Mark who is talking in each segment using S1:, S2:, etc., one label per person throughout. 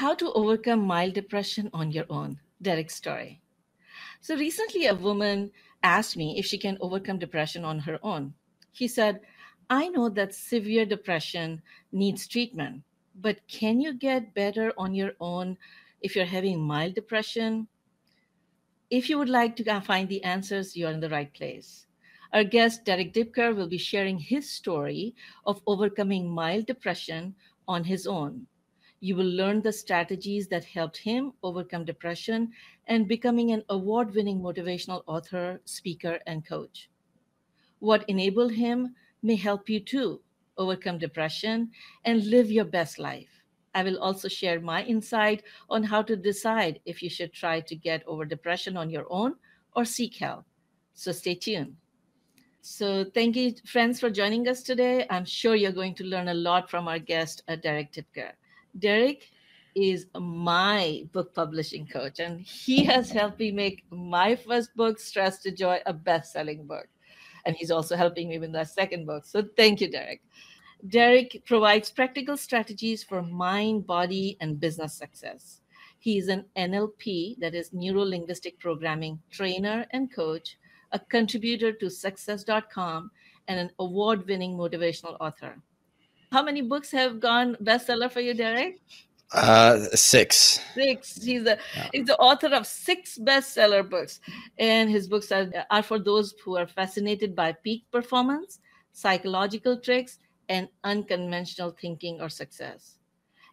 S1: How to Overcome Mild Depression on Your Own, Derek's Story. So recently, a woman asked me if she can overcome depression on her own. She said, I know that severe depression needs treatment, but can you get better on your own if you're having mild depression? If you would like to find the answers, you're in the right place. Our guest, Derek Dipker, will be sharing his story of overcoming mild depression on his own. You will learn the strategies that helped him overcome depression and becoming an award winning motivational author, speaker, and coach. What enabled him may help you too overcome depression and live your best life. I will also share my insight on how to decide if you should try to get over depression on your own or seek help. So stay tuned. So, thank you, friends, for joining us today. I'm sure you're going to learn a lot from our guest, uh, Derek Tipker. Derek is my book publishing coach, and he has helped me make my first book, Stress to Joy, a best selling book. And he's also helping me with my second book. So thank you, Derek. Derek provides practical strategies for mind, body, and business success. He is an NLP, that is neuro linguistic programming trainer and coach, a contributor to success.com, and an award winning motivational author. How many books have gone bestseller for you, Derek?
S2: Uh, six.
S1: Six. He's the yeah. he's the author of six bestseller books, and his books are are for those who are fascinated by peak performance, psychological tricks, and unconventional thinking or success.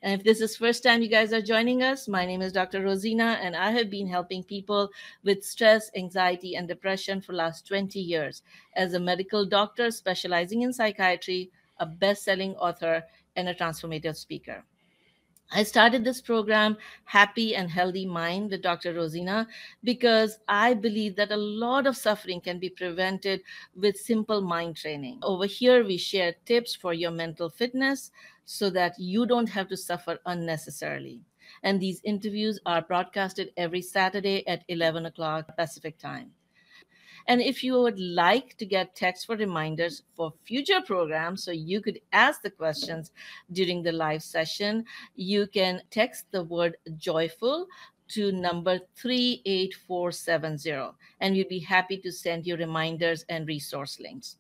S1: And if this is first time you guys are joining us, my name is Dr. Rosina, and I have been helping people with stress, anxiety, and depression for last 20 years as a medical doctor specializing in psychiatry, a best selling author, and a transformative speaker. I started this program, Happy and Healthy Mind, with Dr. Rosina, because I believe that a lot of suffering can be prevented with simple mind training. Over here, we share tips for your mental fitness so that you don't have to suffer unnecessarily. And these interviews are broadcasted every Saturday at 11 o'clock Pacific time. And if you would like to get text for reminders for future programs, so you could ask the questions during the live session, you can text the word joyful to number 38470, and we'd be happy to send you reminders and resource links.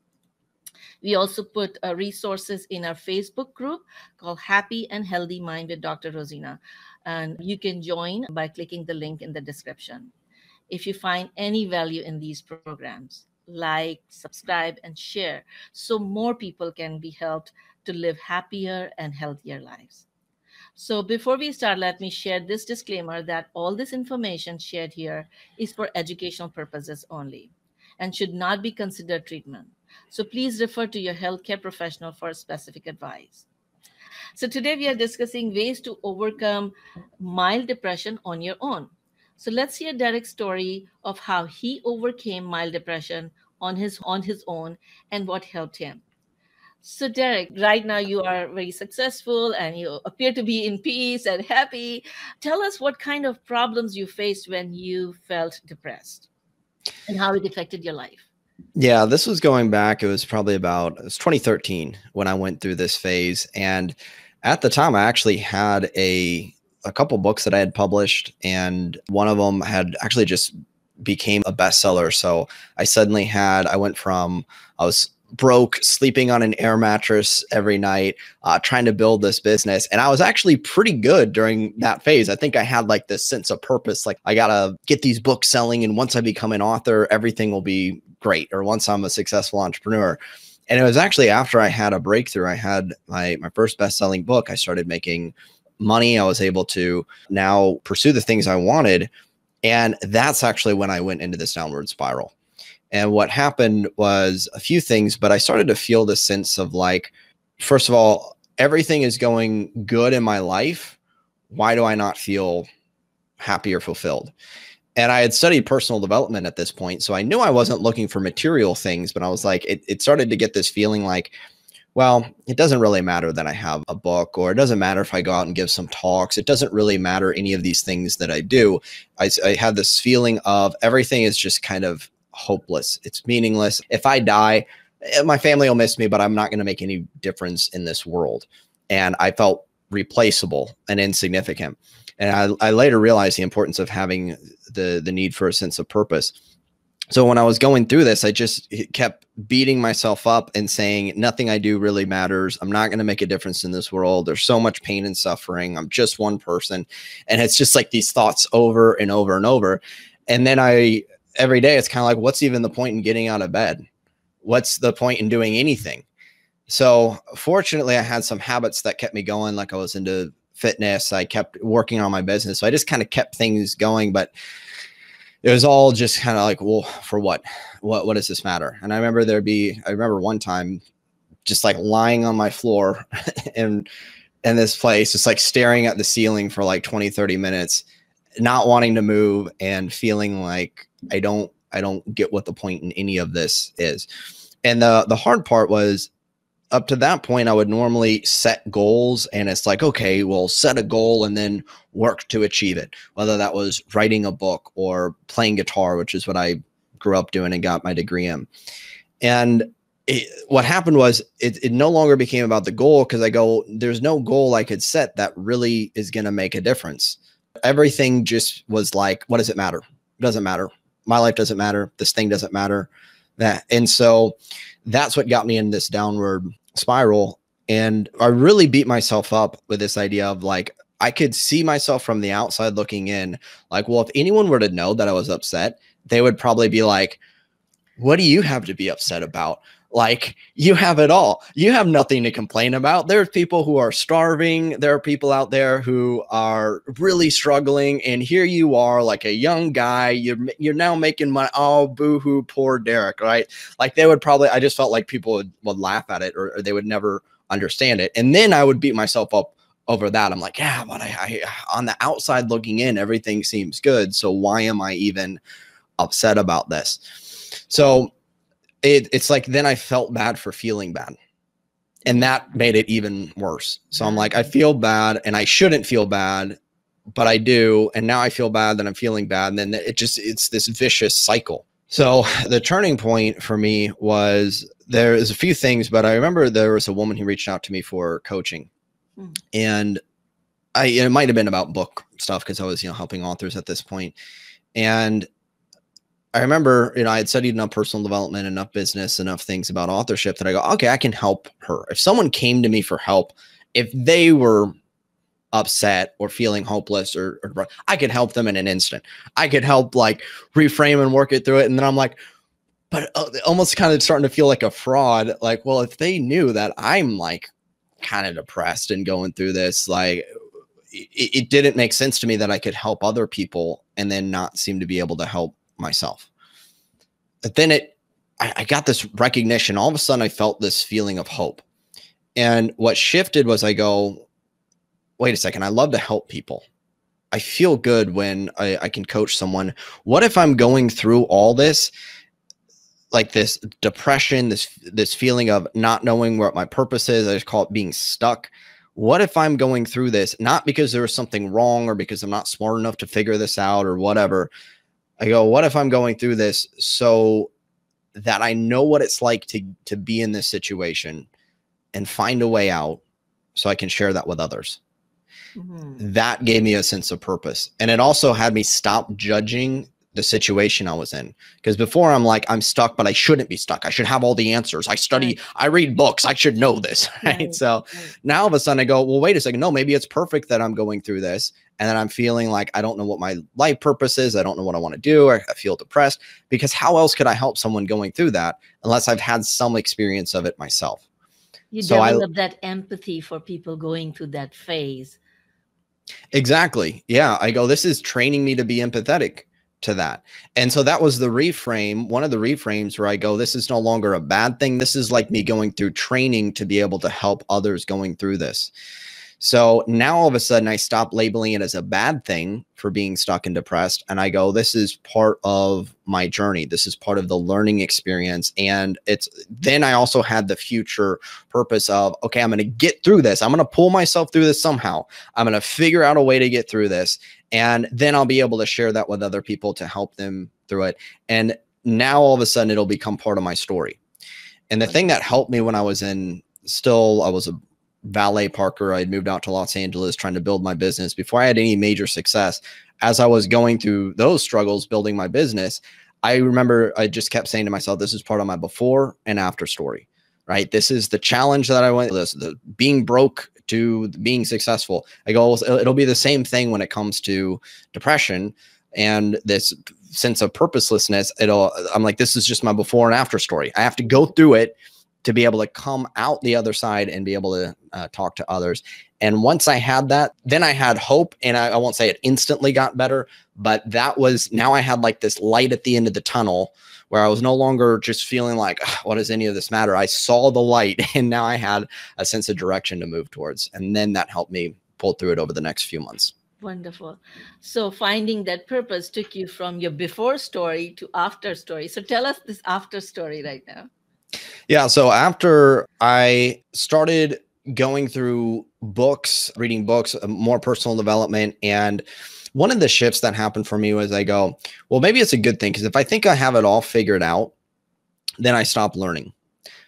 S1: We also put uh, resources in our Facebook group called Happy and Healthy Mind with Dr. Rosina. And you can join by clicking the link in the description if you find any value in these programs like subscribe and share so more people can be helped to live happier and healthier lives so before we start let me share this disclaimer that all this information shared here is for educational purposes only and should not be considered treatment so please refer to your healthcare professional for specific advice so today we are discussing ways to overcome mild depression on your own so let's hear Derek's story of how he overcame mild depression on his on his own and what helped him. So Derek, right now you are very successful and you appear to be in peace and happy. Tell us what kind of problems you faced when you felt depressed and how it affected your life.
S2: Yeah, this was going back. It was probably about it was 2013 when I went through this phase and at the time I actually had a a couple books that I had published, and one of them had actually just became a bestseller. So I suddenly had, I went from, I was broke, sleeping on an air mattress every night, uh, trying to build this business. And I was actually pretty good during that phase. I think I had like this sense of purpose like, I got to get these books selling. And once I become an author, everything will be great, or once I'm a successful entrepreneur. And it was actually after I had a breakthrough, I had my, my first best selling book, I started making money. I was able to now pursue the things I wanted. And that's actually when I went into this downward spiral. And what happened was a few things, but I started to feel this sense of like, first of all, everything is going good in my life. Why do I not feel happy or fulfilled? And I had studied personal development at this point. So I knew I wasn't looking for material things, but I was like, it, it started to get this feeling like, well, it doesn't really matter that I have a book, or it doesn't matter if I go out and give some talks. It doesn't really matter any of these things that I do. I, I had this feeling of everything is just kind of hopeless. It's meaningless. If I die, eh, my family will miss me, but I'm not going to make any difference in this world. And I felt replaceable and insignificant. And I, I later realized the importance of having the the need for a sense of purpose so when I was going through this, I just kept beating myself up and saying, nothing I do really matters. I'm not going to make a difference in this world. There's so much pain and suffering. I'm just one person. And it's just like these thoughts over and over and over. And then I, every day, it's kind of like, what's even the point in getting out of bed? What's the point in doing anything? So fortunately, I had some habits that kept me going. Like I was into fitness, I kept working on my business. So I just kind of kept things going. But it was all just kind of like, well, for what? What what does this matter? And I remember there'd be I remember one time just like lying on my floor in in this place, just like staring at the ceiling for like 20, 30 minutes, not wanting to move and feeling like I don't I don't get what the point in any of this is. And the the hard part was up to that point, I would normally set goals, and it's like, okay, well, set a goal and then work to achieve it. Whether that was writing a book or playing guitar, which is what I grew up doing and got my degree in. And it, what happened was it, it no longer became about the goal because I go, there's no goal I could set that really is going to make a difference. Everything just was like, what does it matter? It doesn't matter. My life doesn't matter. This thing doesn't matter that and so that's what got me in this downward spiral and i really beat myself up with this idea of like i could see myself from the outside looking in like well if anyone were to know that i was upset they would probably be like what do you have to be upset about like you have it all you have nothing to complain about there's people who are starving there are people out there who are really struggling and here you are like a young guy you're you're now making money oh boo-hoo poor derek right like they would probably i just felt like people would, would laugh at it or, or they would never understand it and then i would beat myself up over that i'm like yeah but I, I on the outside looking in everything seems good so why am i even upset about this so it, it's like then I felt bad for feeling bad. And that made it even worse. So I'm like, I feel bad and I shouldn't feel bad, but I do. And now I feel bad that I'm feeling bad. And then it just, it's this vicious cycle. So the turning point for me was there is a few things, but I remember there was a woman who reached out to me for coaching. Mm. And I, it might have been about book stuff because I was, you know, helping authors at this point. And I remember, you know, I had studied enough personal development, enough business, enough things about authorship that I go, okay, I can help her. If someone came to me for help, if they were upset or feeling hopeless or, or I could help them in an instant. I could help like reframe and work it through it. And then I'm like, but uh, almost kind of starting to feel like a fraud. Like, well, if they knew that I'm like kind of depressed and going through this, like it, it didn't make sense to me that I could help other people and then not seem to be able to help myself. But then it, I, I got this recognition. All of a sudden, I felt this feeling of hope. And what shifted was I go, wait a second, I love to help people. I feel good when I, I, can coach someone. What if I'm going through all this, like this depression, this this feeling of not knowing what my purpose is? I just call it being stuck. What if I'm going through this not because there is something wrong or because I'm not smart enough to figure this out or whatever, I go, what if I'm going through this so that I know what it's like to to be in this situation and find a way out so I can share that with others. Mm -hmm. That gave me a sense of purpose. And it also had me stop judging the situation I was in. Because before I'm like, I'm stuck, but I shouldn't be stuck. I should have all the answers. I study, right. I read books. I should know this. Right. right. So right. now all of a sudden I go, well, wait a second. No, maybe it's perfect that I'm going through this and then I'm feeling like I don't know what my life purpose is. I don't know what I want to do. I, I, feel depressed because how else could I help someone going through that unless I've had some experience of it myself?
S1: You so develop I, that empathy for people going through that phase.
S2: Exactly. Yeah. I go, this is training me to be empathetic to that. And so that was the reframe, one of the reframes where I go, this is no longer a bad thing. This is like me going through training to be able to help others going through this. So now all of a sudden I stop labeling it as a bad thing for being stuck and depressed. And I go, this is part of my journey. This is part of the learning experience. And it's then I also had the future purpose of, okay, I'm going to get through this. I'm going to pull myself through this somehow. I'm going to figure out a way to get through this. And then I'll be able to share that with other people to help them through it. And now all of a sudden it'll become part of my story. And the thing that helped me when I was in still, I was a valet parker. I had moved out to Los Angeles trying to build my business before I had any major success. As I was going through those struggles building my business, I remember I just kept saying to myself, this is part of my before and after story, right? This is the challenge that I went, this, the being broke to being successful. I go, it'll be the same thing when it comes to depression and this sense of purposelessness. It'll, I'm like, this is just my before and after story. I have to go through it to be able to come out the other side and be able to uh, talk to others. And once I had that, then I had hope. And I, I won't say it instantly got better, but that was now I had like this light at the end of the tunnel where I was no longer just feeling like, what does any of this matter? I saw the light and now I had a sense of direction to move towards. And then that helped me pull through it over the next few months.
S1: Wonderful. So finding that purpose took you from your before story to after story. So tell us this after story right now.
S2: Yeah. So after I started going through books, reading books, uh, more personal development, and one of the shifts that happened for me was I go, well, maybe it's a good thing because if I think I have it all figured out, then I stop learning.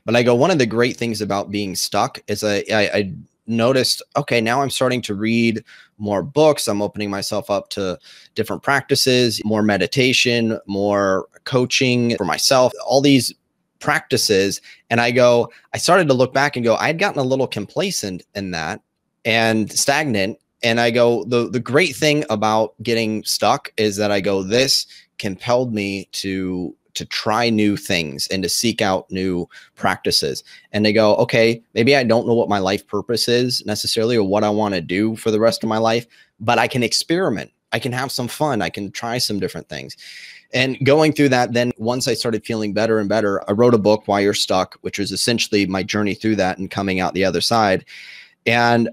S2: But I go, one of the great things about being stuck is I, I, I noticed, okay, now I'm starting to read more books. I'm opening myself up to different practices, more meditation, more coaching for myself, all these practices. And I go, I started to look back and go, I'd gotten a little complacent in that and stagnant. And I go, the, the great thing about getting stuck is that I go, this compelled me to to try new things and to seek out new practices. And they go, okay, maybe I don't know what my life purpose is necessarily or what I want to do for the rest of my life, but I can experiment. I can have some fun. I can try some different things. And going through that, then once I started feeling better and better, I wrote a book, Why You're Stuck, which was essentially my journey through that and coming out the other side. And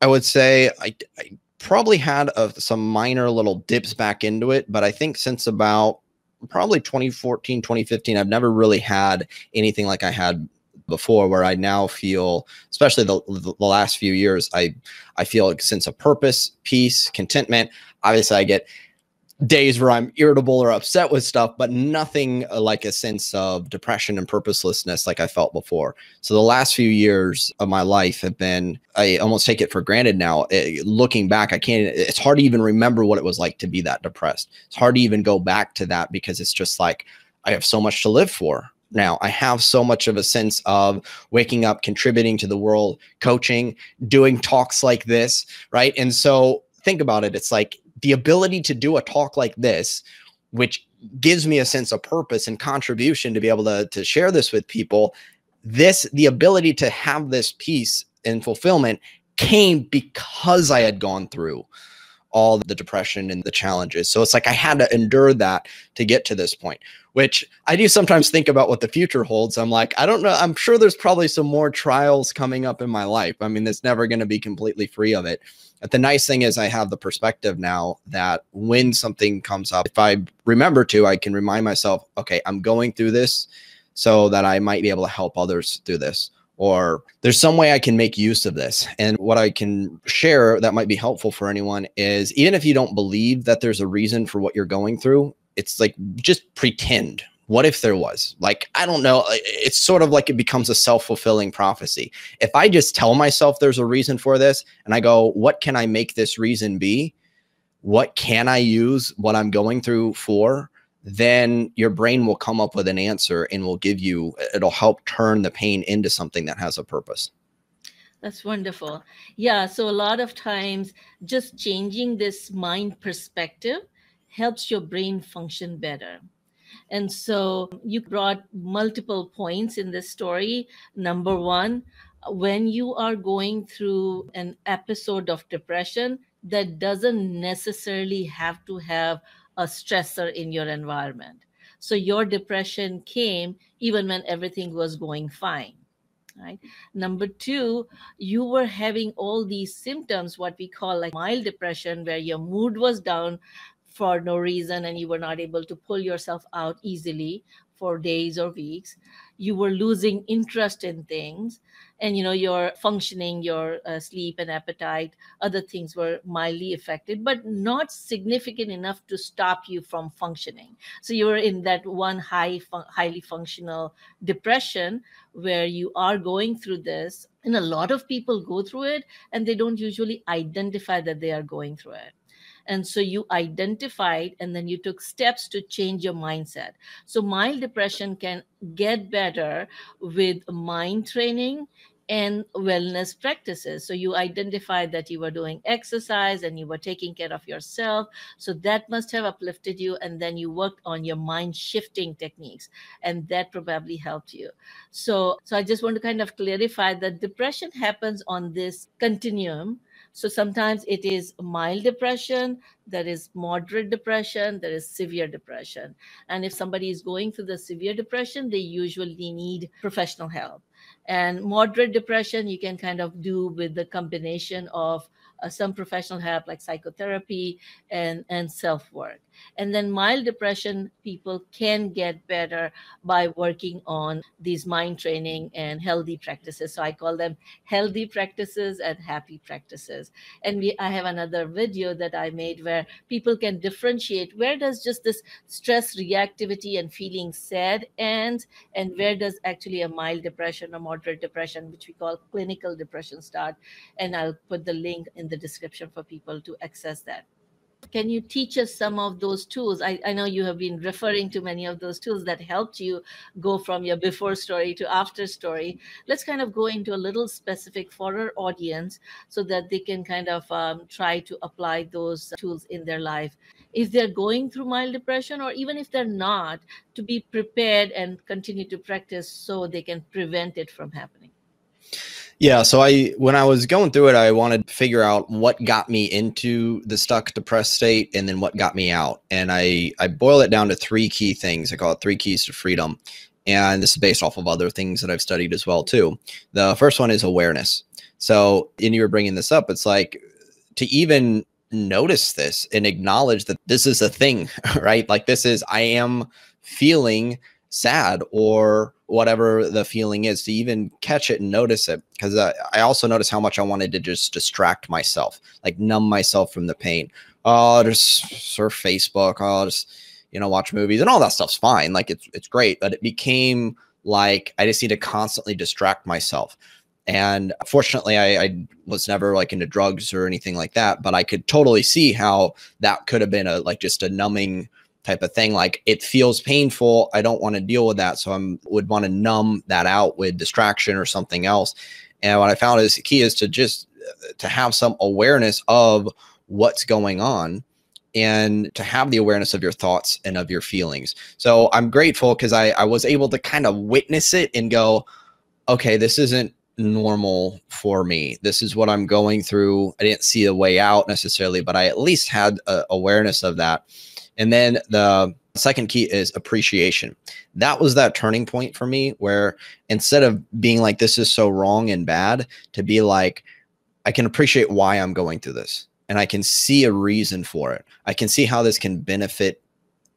S2: I would say I, I probably had a, some minor little dips back into it, but I think since about probably 2014, 2015, I've never really had anything like I had before where I now feel, especially the, the last few years, I, I feel a sense of purpose, peace, contentment. Obviously I get days where I'm irritable or upset with stuff, but nothing uh, like a sense of depression and purposelessness like I felt before. So the last few years of my life have been, I almost take it for granted now. It, eh, looking back, I can't, it's hard to even remember what it was like to be that depressed. It's hard to even go back to that because it's just like, I have so much to live for now. I have so much of a sense of waking up, contributing to the world, coaching, doing talks like this, right? And so think about it. It's like the ability to do a talk like this, which gives me a sense of purpose and contribution to be able to, to share this with people, this, the ability to have this peace and fulfillment came because I had gone through all the depression and the challenges. So it's like I had to endure that to get to this point, which I do sometimes think about what the future holds. I'm like, I don't know. I'm sure there's probably some more trials coming up in my life. I mean, it's never going to be completely free of it. But the nice thing is I have the perspective now that when something comes up, if I remember to, I can remind myself, okay, I'm going through this so that I might be able to help others through this. Or there's some way I can make use of this. And what I can share that might be helpful for anyone is even if you don't believe that there's a reason for what you're going through, it's like just pretend what if there was? Like, I don't know. It's sort of like it becomes a self fulfilling prophecy. If I just tell myself there's a reason for this and I go, what can I make this reason be? What can I use what I'm going through for? Then your brain will come up with an answer and will give you, it'll help turn the pain into something that has a purpose.
S1: That's wonderful. Yeah. So a lot of times, just changing this mind perspective helps your brain function better. And so you brought multiple points in this story. Number one, when you are going through an episode of depression, that doesn't necessarily have to have a stressor in your environment. So your depression came even when everything was going fine. Right. Number two, you were having all these symptoms, what we call like mild depression, where your mood was down for no reason and you were not able to pull yourself out easily for days or weeks you were losing interest in things and you know your functioning your uh, sleep and appetite other things were mildly affected but not significant enough to stop you from functioning so you were in that one high fun- highly functional depression where you are going through this and a lot of people go through it and they don't usually identify that they are going through it and so you identified and then you took steps to change your mindset. So mild depression can get better with mind training and wellness practices. So you identified that you were doing exercise and you were taking care of yourself. So that must have uplifted you. And then you worked on your mind shifting techniques and that probably helped you. So, so I just want to kind of clarify that depression happens on this continuum so sometimes it is mild depression, there is moderate depression, there is severe depression. And if somebody is going through the severe depression, they usually need professional help. And moderate depression, you can kind of do with the combination of uh, some professional help like psychotherapy and, and self work and then mild depression people can get better by working on these mind training and healthy practices. So I call them healthy practices and happy practices. And we I have another video that I made where people can differentiate where does just this stress reactivity and feeling sad end and where does actually a mild depression or moderate depression, which we call clinical depression start. And I'll put the link in the description for people to access that can you teach us some of those tools I, I, know you have been referring to many of those tools that helped you go from your before story to after story let's kind of go into a little specific for our audience so that they can kind of um, try to apply those tools in their life if they're going through mild depression or even if they're not to be prepared and continue to practice so they can prevent it from happening
S2: yeah. So I, when I was going through it, I wanted to figure out what got me into the stuck depressed state and then what got me out. And I, I boil it down to three key things. I call it three keys to freedom. And this is based off of other things that I've studied as well too. The first one is awareness. So, and you were bringing this up, it's like to even notice this and acknowledge that this is a thing, right? Like this is, I am feeling sad or whatever the feeling is to even catch it and notice it because i also noticed how much i wanted to just distract myself like numb myself from the pain oh I'll just surf facebook oh I'll just you know watch movies and all that stuff's fine like it's it's great but it became like i just need to constantly distract myself and fortunately I, I, was never like into drugs or anything like that but i could totally see how that could have been a like just a numbing type of thing. Like it feels painful. I don't want to deal with that. So I would want to numb that out with distraction or something else. And what I found is the key is to just uh, to have some awareness of what's going on and to have the awareness of your thoughts and of your feelings. So I'm grateful because I, I was able to kind of witness it and go, okay, this isn't normal for me. This is what I'm going through. I didn't see a way out necessarily, but I at least had a uh, awareness of that. And then the second key is appreciation. That was that turning point for me where instead of being like, this is so wrong and bad, to be like, I can appreciate why I'm going through this and I can see a reason for it. I can see how this can benefit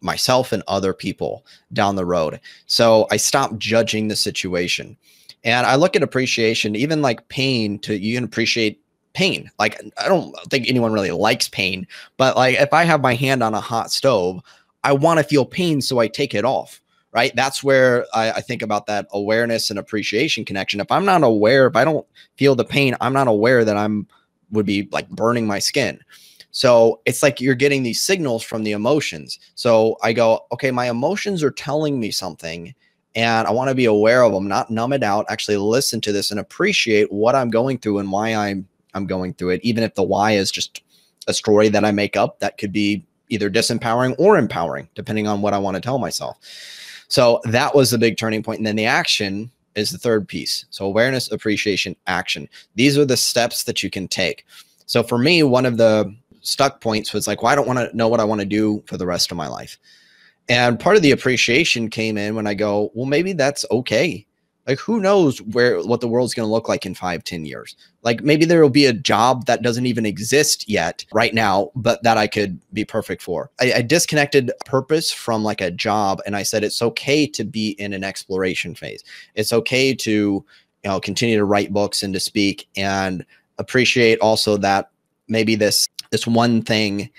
S2: myself and other people down the road. So I stopped judging the situation. And I look at appreciation, even like pain, to you can appreciate pain. Like I don't think anyone really likes pain, but like if I have my hand on a hot stove, I want to feel pain, so I take it off. Right. That's where I, I, think about that awareness and appreciation connection. If I'm not aware, if I don't feel the pain, I'm not aware that I'm would be like burning my skin. So it's like you're getting these signals from the emotions. So I go, okay, my emotions are telling me something and I want to be aware of them, not numb it out, actually listen to this and appreciate what I'm going through and why I'm I'm going through it. Even if the why is just a story that I make up, that could be either disempowering or empowering, depending on what I want to tell myself. So that was the big turning point. And then the action is the third piece. So awareness, appreciation, action. These are the steps that you can take. So for me, one of the stuck points was like, well, I don't want to know what I want to do for the rest of my life. And part of the appreciation came in when I go, well, maybe that's okay like who knows where what the world's going to look like in five, ten years? Like maybe there will be a job that doesn't even exist yet right now, but that I could be perfect for. I, I disconnected purpose from like a job, and I said it's okay to be in an exploration phase. It's okay to you know continue to write books and to speak, and appreciate also that maybe this this one thing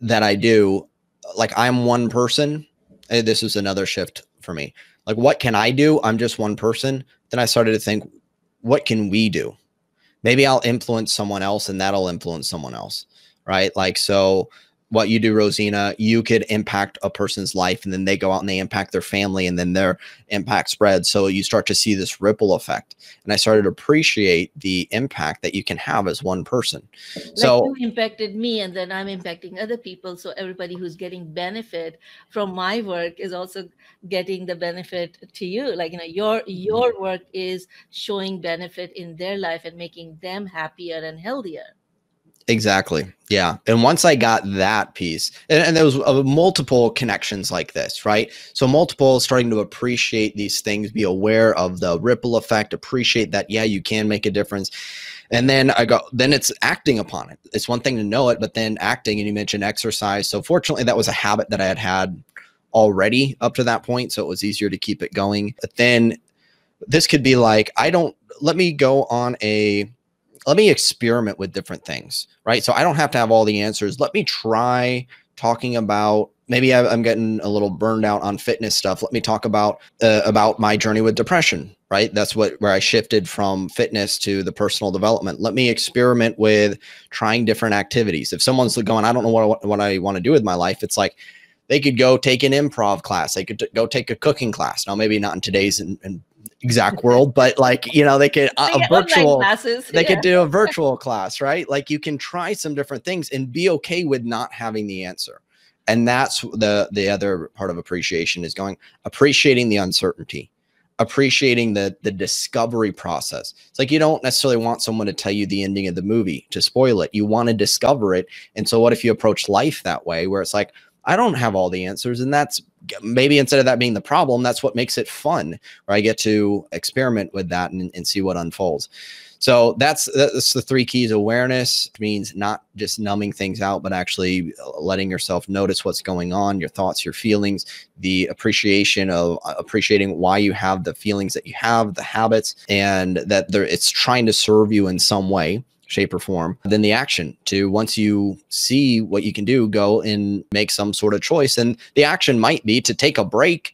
S2: that I do, like I'm one person. Eh, this is another shift for me like what can I do? I'm just one person. Then I started to think, what can we do? Maybe I'll influence someone else and that'll influence someone else. Right. Like, so what you do, Rosina, you could impact a person's life and then they go out and they impact their family and then their impact spreads. So you start to see this ripple effect. And I started to appreciate the impact that you can have as one person. Like so
S1: you impacted me and then I'm impacting other people. So everybody who's getting benefit from my work is also getting the benefit to you. Like, you know, your, your work is showing benefit in their life and making them happier and healthier.
S2: Exactly. Yeah. And once I got that piece, and, and there was uh, multiple connections like this, right? So multiple starting to appreciate these things, be aware of the ripple effect, appreciate that, yeah, you can make a difference. And then I go, then it's acting upon it. It's one thing to know it, but then acting, and you mentioned exercise. So fortunately, that was a habit that I had had already up to that point. So it was easier to keep it going. But then this could be like, I don't, let me go on a, let me experiment with different things, right? So I don't have to have all the answers. Let me try talking about maybe I'm getting a little burned out on fitness stuff. Let me talk about uh, about my journey with depression, right? That's what where I shifted from fitness to the personal development. Let me experiment with trying different activities. If someone's going, I don't know what what I want to do with my life, it's like they could go take an improv class. They could go take a cooking class. Now, maybe not in today's in, in exact world, but like you know, they could uh, a virtual They yeah. could do a virtual class, right? Like you can try some different things and be okay with not having the answer. And that's the the other part of appreciation is going appreciating the uncertainty, appreciating the the discovery process. It's like you don't necessarily want someone to tell you the ending of the movie to spoil it. You want to discover it. And so, what if you approach life that way, where it's like I don't have all the answers. And that's maybe instead of that being the problem, that's what makes it fun, where I get to experiment with that and, and see what unfolds. So that's that's the three keys. Awareness means not just numbing things out, but actually uh, letting yourself notice what's going on, your thoughts, your feelings, the appreciation of uh, appreciating why you have the feelings that you have, the habits, and that there, it's trying to serve you in some way shape, or form than the action to once you see what you can do, go and make some sort of choice. And the action might be to take a break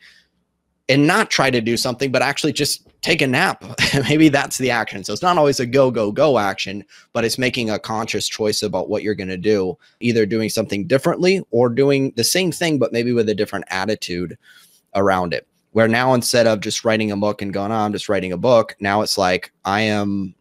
S2: and not try to do something, but actually just take a nap. Maybe that's the action. So it's not always a go, go, go action, but it's making a conscious choice about what you're going to do, either doing something differently or doing the same thing, but maybe with a different attitude around it. Where now, instead of just writing a book and going, oh, I'm just writing a book, now it's like, I am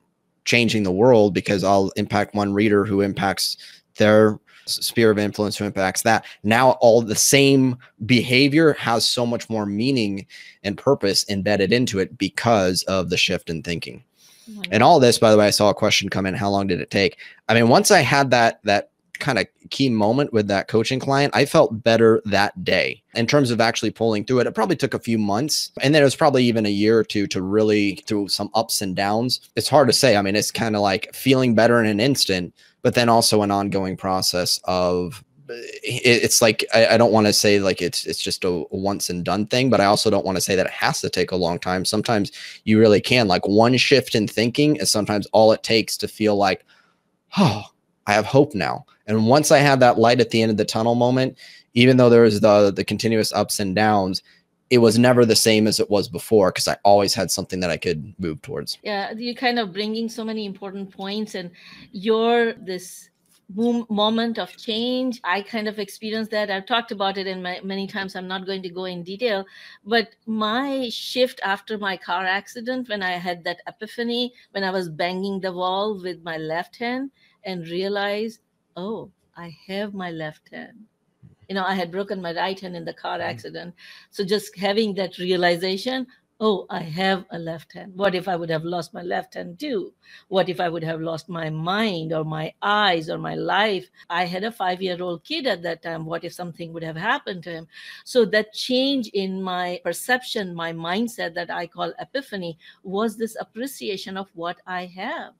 S2: changing the world because mm-hmm. I'll impact one reader who impacts their sphere of influence who impacts that. Now all the same behavior has so much more meaning and purpose embedded into it because of the shift in thinking. Mm-hmm. And all this, by the way, I saw a question come in, how long did it take? I mean, once I had that that kind of key moment with that coaching client, I felt better that day in terms of actually pulling through it. It probably took a few months and then it was probably even a year or two to really through some ups and downs. It's hard to say. I mean, it's kind of like feeling better in an instant, but then also an ongoing process of it's like I, don't want to say like it's it's just a once and done thing, but I also don't want to say that it has to take a long time. Sometimes you really can. Like one shift in thinking is sometimes all it takes to feel like, oh, I have hope now. And once I had that light at the end of the tunnel moment, even though there was the the continuous ups and downs, it was never the same as it was before because I always had something that I could move towards.
S1: Yeah, you're kind of bringing so many important points, and you're this moment of change. I kind of experienced that. I've talked about it in my, many times. I'm not going to go in detail, but my shift after my car accident, when I had that epiphany, when I was banging the wall with my left hand and realized oh, I have my left hand. You know, I had broken my right hand in the car mm. accident. So just having that realization, oh, I have a left hand. What if I would have lost my left hand too? What if I would have lost my mind or my eyes or my life? I had a five year old kid at that time. What if something would have happened to him? So that change in my perception, my mindset that I call epiphany was this appreciation of what I have.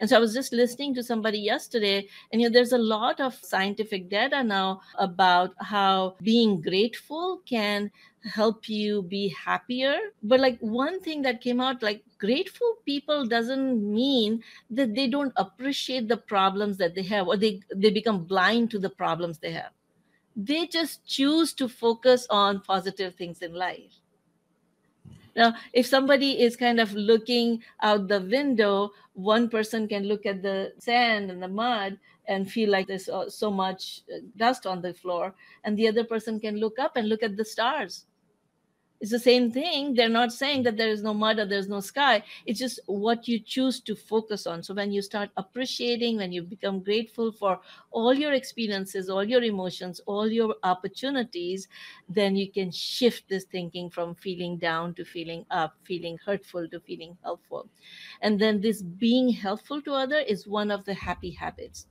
S1: And so I was just listening to somebody yesterday, and you know, there's a lot of scientific data now about how being grateful can help you be happier but like one thing that came out like grateful people doesn't mean that they don't appreciate the problems that they have or they they become blind to the problems they have they just choose to focus on positive things in life now, if somebody is kind of looking out the window, one person can look at the sand and the mud and feel like there's uh, so much uh, dust on the floor, and the other person can look up and look at the stars it's the same thing. They're not saying that there is no mud or there's no sky. It's just what you choose to focus on. So when you start appreciating, when you become grateful for all your experiences, all your emotions, all your opportunities, then you can shift this thinking from feeling down to feeling up, feeling hurtful to feeling helpful. And then this being helpful to other is one of the happy habits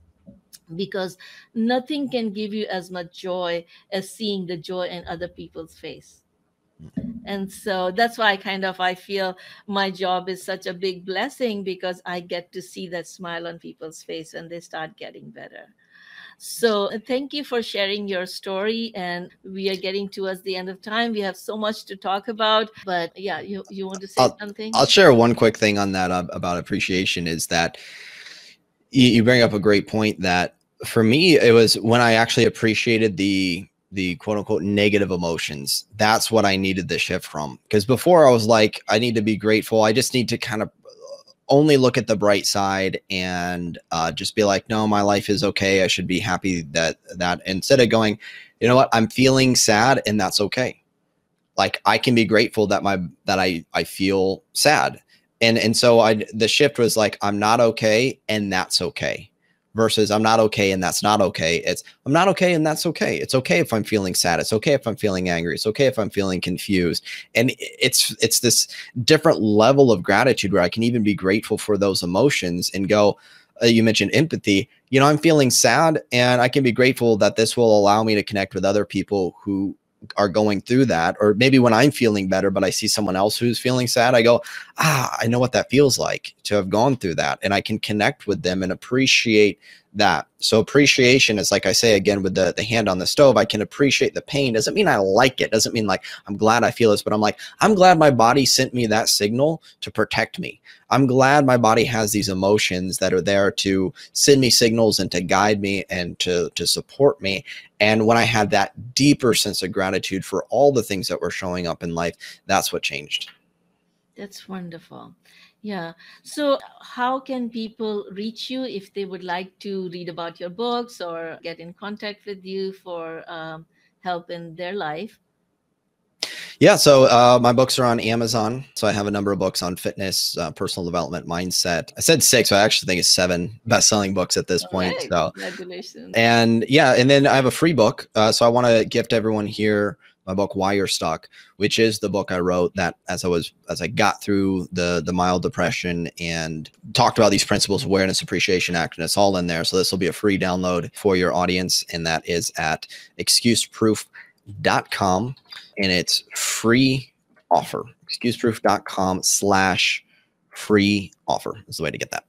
S1: because nothing can give you as much joy as seeing the joy in other people's face and so that's why i kind of i feel my job is such a big blessing because i get to see that smile on people's face when they start getting better so thank you for sharing your story and we are getting towards the end of time we have so much to talk about but yeah you, you want to say I'll, something i'll share
S2: one quick thing on that uh, about appreciation is that you, you bring up a great point that for me it was when i actually appreciated the the quote unquote negative emotions. That's what I needed the shift from. Because before I was like, I need to be grateful. I just need to kind of only look at the bright side and uh, just be like, no, my life is okay. I should be happy that that instead of going, you know what, I'm feeling sad and that's okay. Like I can be grateful that my that I I feel sad. And and so I the shift was like, I'm not okay and that's okay versus I'm not okay and that's not okay. It's I'm not okay and that's okay. It's okay if I'm feeling sad. It's okay if I'm feeling angry. It's okay if I'm feeling confused. And it's it's this different level of gratitude where I can even be grateful for those emotions and go uh, you mentioned empathy. You know, I'm feeling sad and I can be grateful that this will allow me to connect with other people who are going through that or maybe when i'm feeling better but i see someone else who's feeling sad i go ah i know what that feels like to have gone through that and i can connect with them and appreciate that. So appreciation is like I say again with the the hand on the stove, I can appreciate the pain. Doesn't mean I like it. Doesn't mean like I'm glad I feel this, but I'm like I'm glad my body sent me that signal to protect me. I'm glad my body has these emotions that are there to send me signals and to guide me and to to support me. And when I had that deeper sense of gratitude for all the things that were showing up in life, that's what changed.
S1: That's wonderful. Yeah. So, how can people reach you if they would like to read about your books or get in contact with you for um, help in their life?
S2: Yeah, so uh, my books are on Amazon. So I have a number of books on fitness, uh, personal development, mindset. I said six, but I actually think it's seven best-selling books at this All point. Right. So congratulations! And yeah, and then I have a free book. Uh, so I want to gift everyone here my book Why You're Stuck, which is the book I wrote that as I was as I got through the the mild depression and talked about these principles, awareness, appreciation, act, and it's all in there. So this will be a free download for your audience, and that is at excuseproof.com, and it's free offer. Excuseproof.com slash free offer is the way to get that.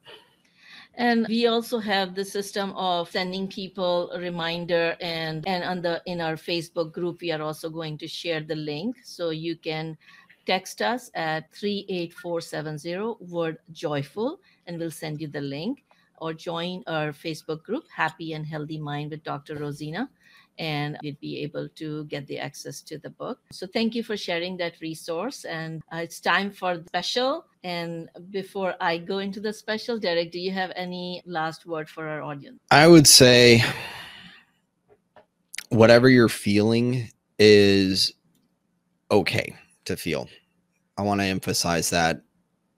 S1: And we also have the system of sending people a reminder and and on the in our Facebook group we are also going to share the link so you can text us at 38470 word joyful and we'll send you the link or join our Facebook group Happy and Healthy Mind with Dr. Rosina and you'd be able to get the access to the book. So thank you for sharing that resource. And uh, it's time for the special. And before I go into the special, Derek, do you have any last word for our audience?
S2: I would say whatever you're feeling is okay to feel. I want to emphasize that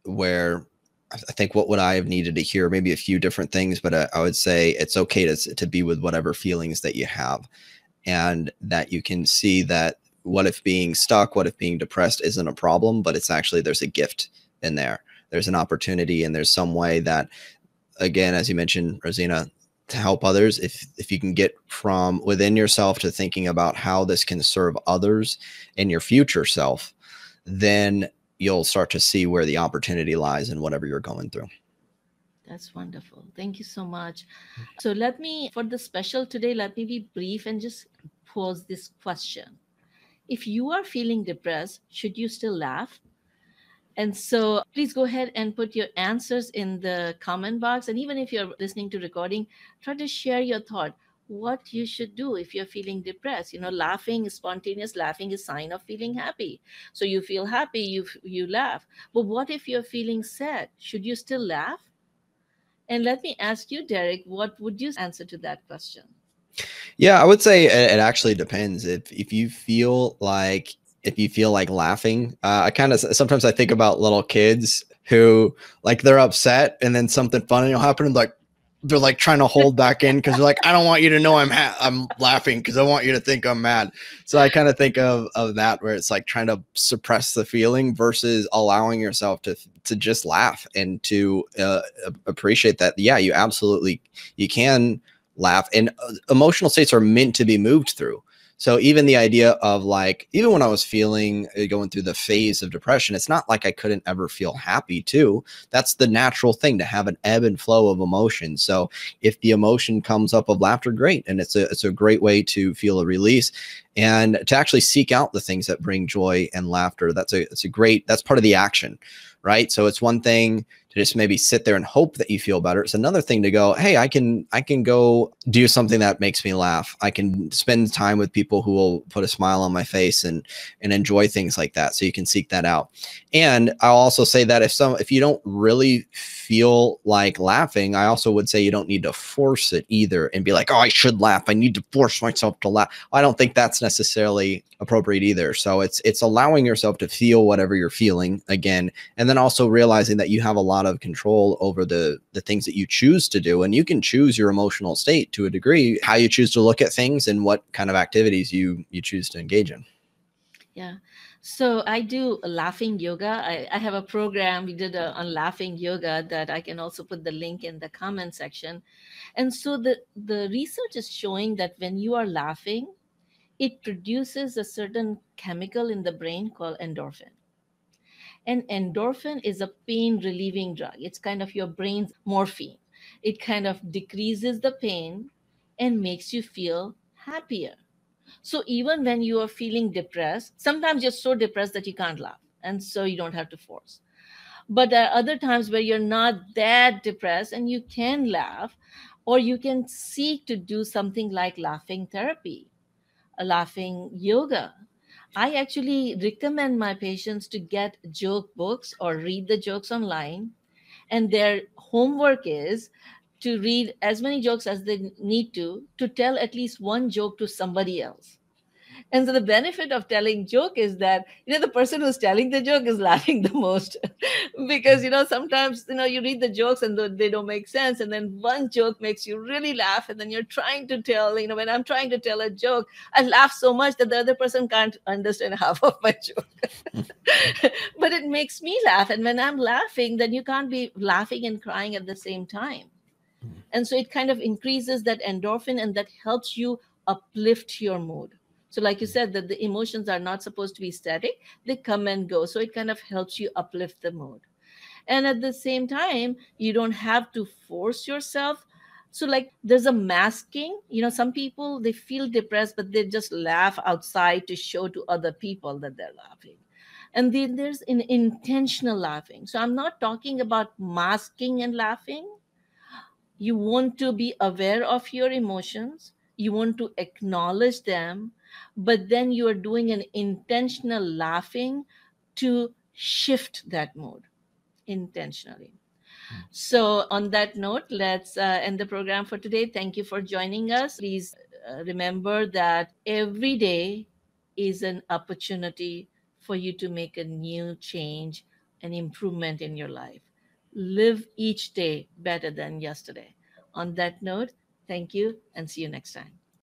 S2: where I think what would I have needed to hear? Maybe a few different things, but I, uh, I would say it's okay to, to be with whatever feelings that you have and that you can see that what if being stuck, what if being depressed isn't a problem, but it's actually there's a gift in there. There's an opportunity and there's some way that again, as you mentioned, Rosina, to help others, if if you can get from within yourself to thinking about how this can serve others and your future self, then you'll start to see where the opportunity lies in whatever you're going through.
S1: That's wonderful. Thank you so much. So, let me, for the special today, let me be brief and just pose this question. If you are feeling depressed, should you still laugh? And so, please go ahead and put your answers in the comment box. And even if you're listening to recording, try to share your thought what you should do if you're feeling depressed you know laughing spontaneous laughing is sign of feeling happy so you feel happy you you laugh but what if you're feeling sad should you still laugh and let me ask you derek what would you answer to that question
S2: yeah i would say it, actually depends if if you feel like if you feel like laughing uh, i kind of sometimes i think about little kids who like they're upset and then something funny will happen and like they're like trying to hold back in because they're like, I don't want you to know I'm I'm laughing because I want you to think I'm mad. So I kind of think of of that where it's like trying to suppress the feeling versus allowing yourself to to just laugh and to uh, appreciate that. Yeah, you absolutely you can laugh, and uh, emotional states are meant to be moved through. So even the idea of like, even when I was feeling uh, going through the phase of depression, it's not like I couldn't ever feel happy too. That's the natural thing to have an ebb and flow of emotion. So if the emotion comes up of laughter, great. And it's a, it's a great way to feel a release and to actually seek out the things that bring joy and laughter. That's a, it's a great, that's part of the action, right? So it's one thing to just maybe sit there and hope that you feel better. It's another thing to go, hey, I can I can go do something that makes me laugh. I can spend time with people who will put a smile on my face and and enjoy things like that. So you can seek that out. And I'll also say that if some if you don't really feel like laughing, I also would say you don't need to force it either and be like, oh, I should laugh. I need to force myself to laugh. I don't think that's necessarily appropriate either. So it's it's allowing yourself to feel whatever you're feeling again, and then also realizing that you have a lot lot of control over the the things that you choose to do and you can choose your emotional state to a degree how you choose to look at things and what kind of activities you you choose to engage in
S1: yeah so i do laughing yoga i, I have a program we did a, on laughing yoga that i can also put the link in the comment section and so the the research is showing that when you are laughing it produces a certain chemical in the brain called endorphin and endorphin is a pain relieving drug. It's kind of your brain's morphine. It kind of decreases the pain and makes you feel happier. So even when you are feeling depressed, sometimes you're so depressed that you can't laugh. And so you don't have to force. But there are other times where you're not that depressed and you can laugh, or you can seek to do something like laughing therapy, a laughing yoga, I actually recommend my patients to get joke books or read the jokes online. And their homework is to read as many jokes as they need to, to tell at least one joke to somebody else. And so the benefit of telling joke is that you know the person who's telling the joke is laughing the most because you know sometimes you know you read the jokes and they don't make sense and then one joke makes you really laugh and then you're trying to tell you know when I'm trying to tell a joke I laugh so much that the other person can't understand half of my joke but it makes me laugh and when I'm laughing then you can't be laughing and crying at the same time hmm. and so it kind of increases that endorphin and that helps you uplift your mood so, like you mm-hmm. said, that the emotions are not supposed to be static, they come and go. So, it kind of helps you uplift the mood. And at the same time, you don't have to force yourself. So, like, there's a masking. You know, some people they feel depressed, but they just laugh outside to show to other people that they're laughing. And then there's an intentional laughing. So, I'm not talking about masking and laughing. You want to be aware of your emotions, you want to acknowledge them, but then you are doing an intentional laughing to shift that mood intentionally. Hmm. So, on that note, let's uh, end the program for today. Thank you for joining us. Please uh, remember that every day is an opportunity for you to make a new change, an improvement in your life. Live each day better than yesterday. On that note, thank you and see you next time.